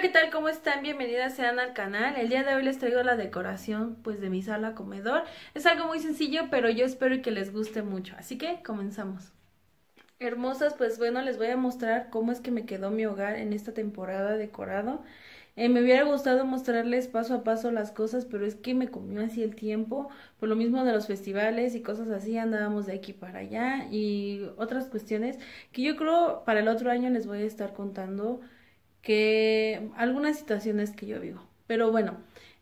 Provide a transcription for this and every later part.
¿Qué tal? ¿Cómo están? Bienvenidas sean al canal. El día de hoy les traigo la decoración pues de mi sala comedor. Es algo muy sencillo, pero yo espero que les guste mucho. Así que comenzamos. Hermosas, pues bueno, les voy a mostrar cómo es que me quedó mi hogar en esta temporada decorado. Eh, me hubiera gustado mostrarles paso a paso las cosas, pero es que me comió así el tiempo. Por lo mismo de los festivales y cosas así, andábamos de aquí para allá y otras cuestiones que yo creo para el otro año les voy a estar contando que algunas situaciones que yo vivo. Pero bueno,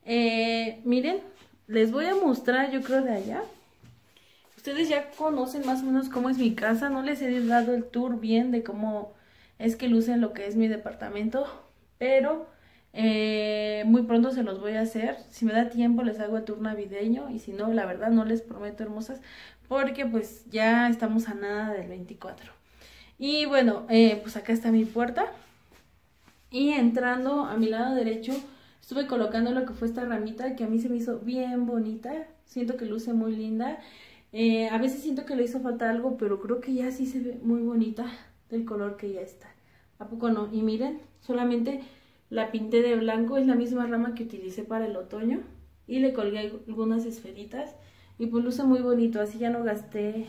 eh, miren, les voy a mostrar, yo creo, de allá. Ustedes ya conocen más o menos cómo es mi casa, no les he dado el tour bien de cómo es que lucen lo que es mi departamento, pero eh, muy pronto se los voy a hacer. Si me da tiempo les hago el tour navideño y si no, la verdad no les prometo hermosas porque pues ya estamos a nada del 24. Y bueno, eh, pues acá está mi puerta. Y entrando a mi lado derecho, estuve colocando lo que fue esta ramita que a mí se me hizo bien bonita. Siento que luce muy linda. Eh, a veces siento que le hizo falta algo, pero creo que ya sí se ve muy bonita del color que ya está. ¿A poco no? Y miren, solamente la pinté de blanco. Es la misma rama que utilicé para el otoño. Y le colgué algunas esferitas. Y pues luce muy bonito, así ya no gasté...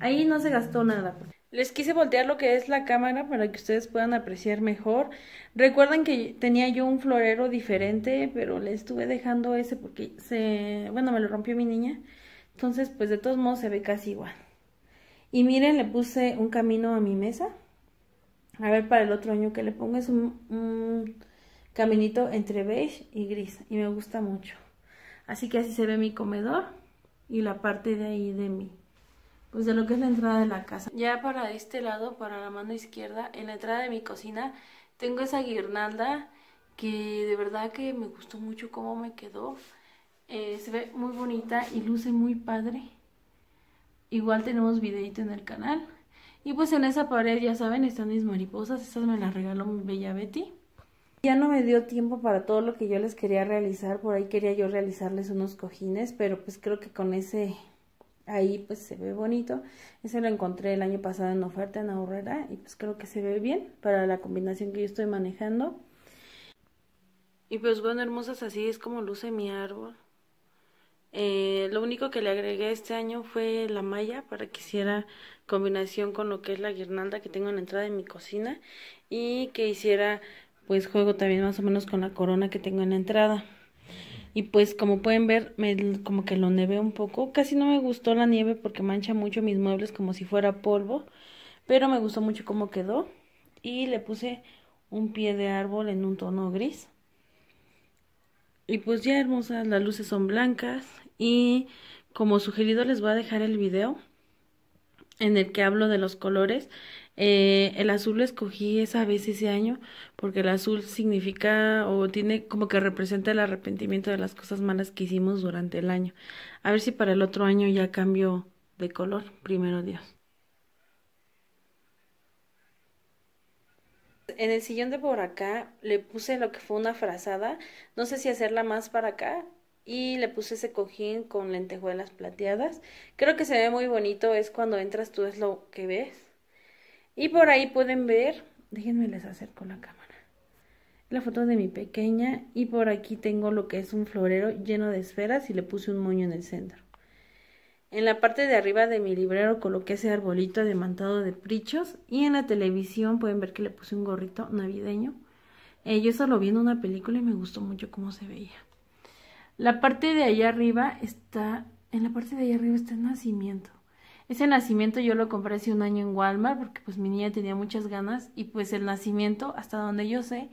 Ahí no se gastó nada, pues. Les quise voltear lo que es la cámara para que ustedes puedan apreciar mejor. Recuerden que tenía yo un florero diferente, pero le estuve dejando ese porque se, bueno, me lo rompió mi niña. Entonces, pues de todos modos se ve casi igual. Y miren, le puse un camino a mi mesa. A ver para el otro año que le pongo es un, un caminito entre beige y gris y me gusta mucho. Así que así se ve mi comedor y la parte de ahí de mi pues de lo que es la entrada de la casa. Ya para este lado, para la mano izquierda, en la entrada de mi cocina, tengo esa guirnalda que de verdad que me gustó mucho cómo me quedó. Eh, se ve muy bonita y luce muy padre. Igual tenemos videito en el canal. Y pues en esa pared, ya saben, están mis mariposas. Estas me las regaló mi bella Betty. Ya no me dio tiempo para todo lo que yo les quería realizar. Por ahí quería yo realizarles unos cojines, pero pues creo que con ese ahí pues se ve bonito. Ese lo encontré el año pasado en oferta en Aurrera y pues creo que se ve bien para la combinación que yo estoy manejando. Y pues bueno, hermosas, así es como luce mi árbol. Eh, lo único que le agregué este año fue la malla para que hiciera combinación con lo que es la guirnalda que tengo en la entrada de mi cocina y que hiciera pues juego también más o menos con la corona que tengo en la entrada. Y pues como pueden ver, me, como que lo nevé un poco. Casi no me gustó la nieve porque mancha mucho mis muebles como si fuera polvo. Pero me gustó mucho cómo quedó. Y le puse un pie de árbol en un tono gris. Y pues ya hermosas, las luces son blancas. Y como sugerido les voy a dejar el video en el que hablo de los colores eh, el azul lo escogí esa vez ese año porque el azul significa o tiene como que representa el arrepentimiento de las cosas malas que hicimos durante el año. A ver si para el otro año ya cambio de color, primero Dios. En el sillón de por acá le puse lo que fue una frazada, no sé si hacerla más para acá y le puse ese cojín con lentejuelas plateadas. Creo que se ve muy bonito, es cuando entras tú es lo que ves. Y por ahí pueden ver, déjenme les acerco la cámara, la foto de mi pequeña y por aquí tengo lo que es un florero lleno de esferas y le puse un moño en el centro. En la parte de arriba de mi librero coloqué ese arbolito mantado de prichos y en la televisión pueden ver que le puse un gorrito navideño. Eh, yo solo viendo vi una película y me gustó mucho cómo se veía. La parte de allá arriba está, en la parte de allá arriba está el nacimiento. Ese nacimiento yo lo compré hace un año en Walmart porque pues mi niña tenía muchas ganas y pues el nacimiento, hasta donde yo sé,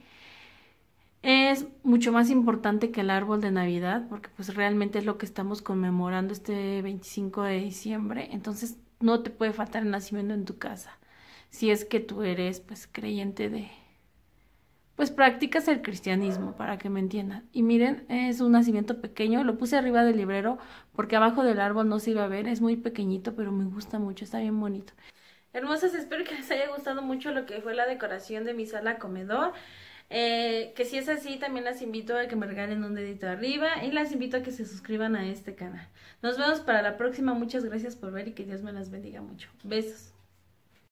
es mucho más importante que el árbol de Navidad porque pues realmente es lo que estamos conmemorando este 25 de diciembre. Entonces no te puede faltar el nacimiento en tu casa si es que tú eres pues creyente de, pues practicas el cristianismo, para que me entiendan. Y miren, es un nacimiento pequeño, lo puse arriba del librero porque abajo del árbol no se iba a ver, es muy pequeñito, pero me gusta mucho, está bien bonito. Hermosas, espero que les haya gustado mucho lo que fue la decoración de mi sala comedor. Eh, que si es así, también las invito a que me regalen un dedito arriba y las invito a que se suscriban a este canal. Nos vemos para la próxima. Muchas gracias por ver y que Dios me las bendiga mucho. Besos.